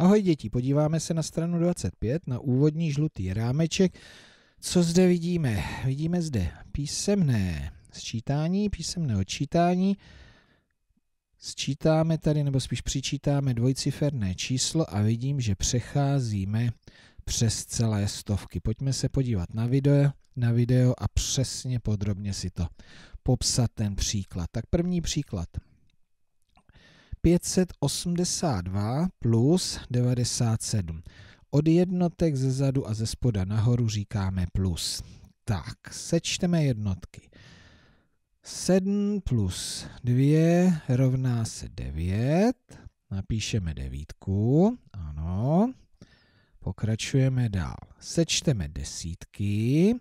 Ahoj děti, podíváme se na stranu 25, na úvodní žlutý rámeček. Co zde vidíme? Vidíme zde písemné sčítání, písemné odčítání. Sčítáme tady, nebo spíš přičítáme dvojciferné číslo a vidím, že přecházíme přes celé stovky. Pojďme se podívat na video, na video a přesně podrobně si to popsat ten příklad. Tak první příklad. 582 plus 97. Od jednotek ze zadu a ze spoda nahoru říkáme plus. Tak, sečteme jednotky. 7 plus 2 rovná se 9. Napíšeme devítku, ano. Pokračujeme dál. Sečteme desítky.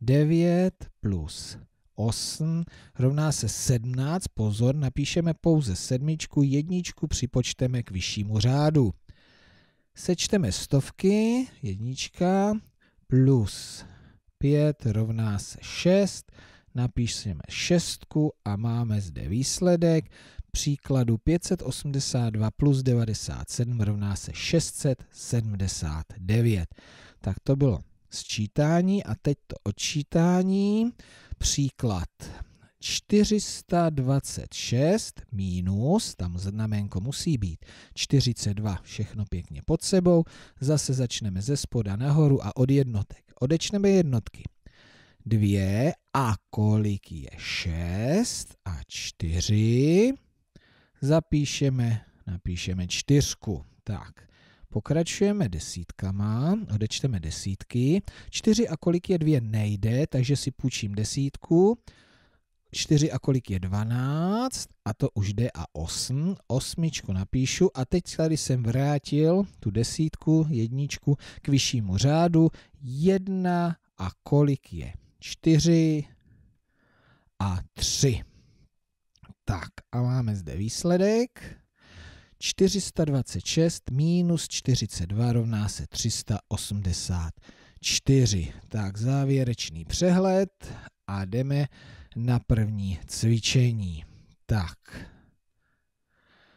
9 plus 8 rovná se 17, pozor, napíšeme pouze sedmičku, jedničku připočteme k vyššímu řádu. Sečteme stovky, jednička, plus 5 rovná se 6, napíšeme šestku a máme zde výsledek příkladu 582 plus 97 rovná se 679. Tak to bylo sčítání a teď to odčítání. Příklad 426 minus, tam znamenko musí být 42, všechno pěkně pod sebou. Zase začneme ze spoda nahoru a od jednotek. Odečneme jednotky. 2 a kolik je 6 a 4. Zapíšeme, napíšeme čtyřku. Tak, pokračujeme desítkama, odečteme desítky. Čtyři a kolik je dvě nejde, takže si půjčím desítku. čtyři a kolik je dvanáct, a to už jde a osm, osmičku napíšu a teď tady jsem vrátil tu desítku, jedničku k vyššímu řádu, jedna a kolik je čtyři a tři. Tak a máme zde výsledek. 426 minus 42 rovná se 384. Tak závěrečný přehled a jdeme na první cvičení. Tak,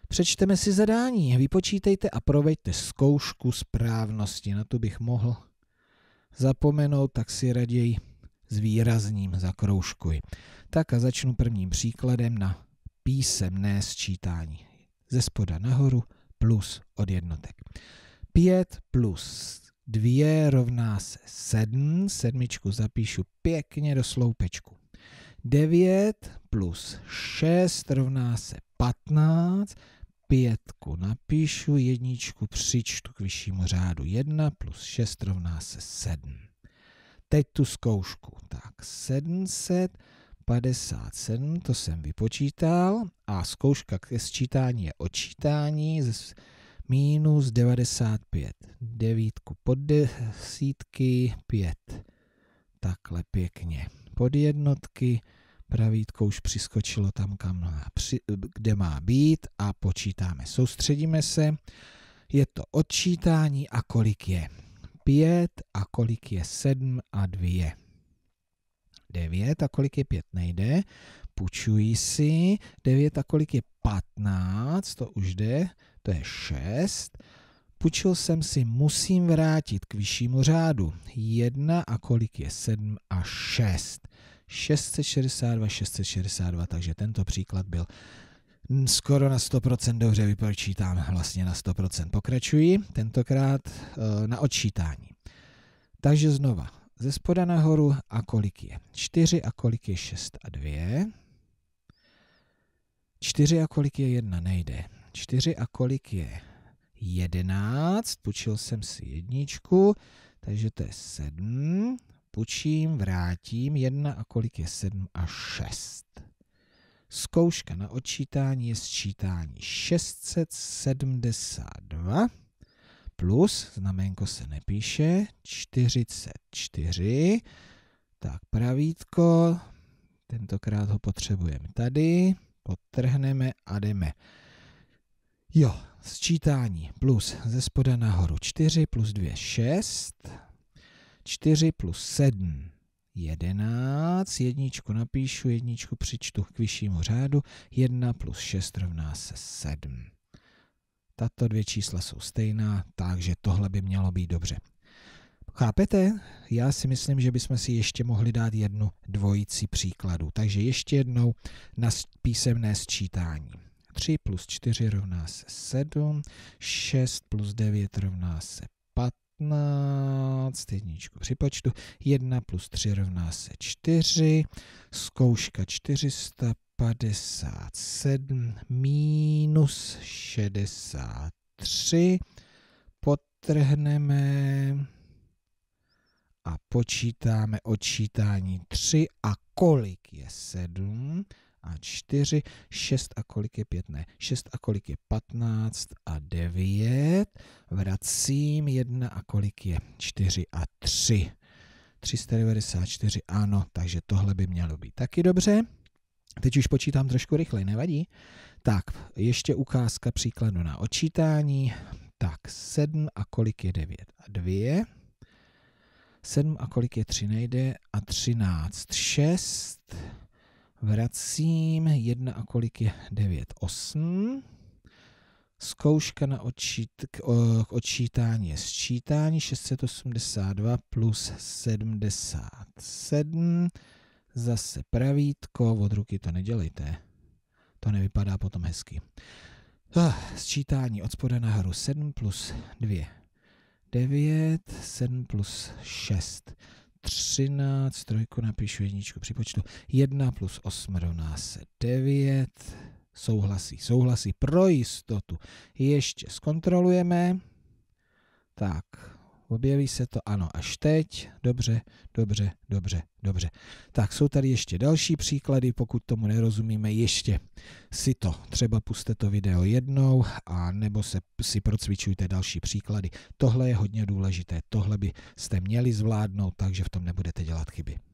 přečteme si zadání, vypočítejte a proveďte zkoušku správnosti. Na tu bych mohl zapomenout, tak si raději výrazním zakroužkuji. Tak a začnu prvním příkladem na písemné sčítání ze spoda nahoru plus od jednotek. 5 plus 2 rovná se 7, sedmičku zapíšu pěkně do sloupečku. 9 plus 6 rovná se 15, pětku napíšu, jedničku přičtu k vyššímu řádu 1 plus 6 rovná se 7. Teď tu zkoušku. Tak 700 57, to jsem vypočítal. A zkouška ke sčítání je odčítání z minus 95. Devítku pod desítky 5. Takhle pěkně. Pod jednotky pravítko už přiskočilo tam, kam má, při, kde má být a počítáme. Soustředíme se. Je to odčítání a kolik je? 5 a kolik je 7 a 2. 9 a kolik je 5 nejde, půjčuji si 9 a kolik je 15, to už jde, to je 6. Půjčil jsem si, musím vrátit k vyššímu řádu. 1 a kolik je 7 a 6. 662, 662, takže tento příklad byl skoro na 100% dobře Vypočítám vlastně na 100%. Pokračuji tentokrát eh, na odčítání. Takže znova, ze spoda nahoru a kolik je? 4 a kolik je 6 a 2? 4 a kolik je 1? Nejde. 4 a kolik je 11? Půjčil jsem si jedničku, takže to je 7. Půjčím, vrátím 1 a kolik je 7 a 6? Zkouška na odčítání je sčítání 672 plus, znamenko se nepíše, 44. Tak pravítko, tentokrát ho potřebujeme tady, podtrhneme a jdeme. Jo, sčítání plus ze spoda nahoru 4 plus 2 6, 4 plus 7 11, jedničku napíšu, jedničku přičtu k vyššímu řádu, 1 plus 6 rovná se 7. Tato dvě čísla jsou stejná, takže tohle by mělo být dobře. Chápete? Já si myslím, že bychom si ještě mohli dát jednu dvojici příkladů. Takže ještě jednou na písemné sčítání. 3 plus 4 rovná se 7, 6 plus 9 rovná se 15, jedničku připočtu, 1 plus 3 rovná se 4, zkouška 400 57 minus 63 potrhneme a počítáme odčítání 3 a kolik je 7 a 4, 6 a kolik je 5, ne, 6 a kolik je 15 a 9, vracím 1 a kolik je 4 a 3. 394, ano, takže tohle by mělo být taky dobře. Teď už počítám trošku rychleji, nevadí? Tak, ještě ukázka příkladu na odčítání. Tak, 7 a kolik je 9? A 2. 7 a kolik je 3 nejde? A 13. 6. Vracím. 1 a kolik je 9? 8. Zkouška na odčít, k, k odčítání je sčítání 682 plus 77 Zase pravítko, od ruky to nedělejte. To nevypadá potom hezky. Oh, sčítání od spoda nahoru 7 plus 2. 9, 7 plus 6. 13, trojku napíšu jedničku připočtu. 1 plus 8 rovná se 9. Souhlasí, souhlasí pro jistotu. Ještě zkontrolujeme. Tak, objeví se to, ano, až teď, dobře, dobře, dobře, dobře. Tak jsou tady ještě další příklady, pokud tomu nerozumíme, ještě si to, třeba puste to video jednou, a nebo se si procvičujte další příklady. Tohle je hodně důležité, tohle byste měli zvládnout, takže v tom nebudete dělat chyby.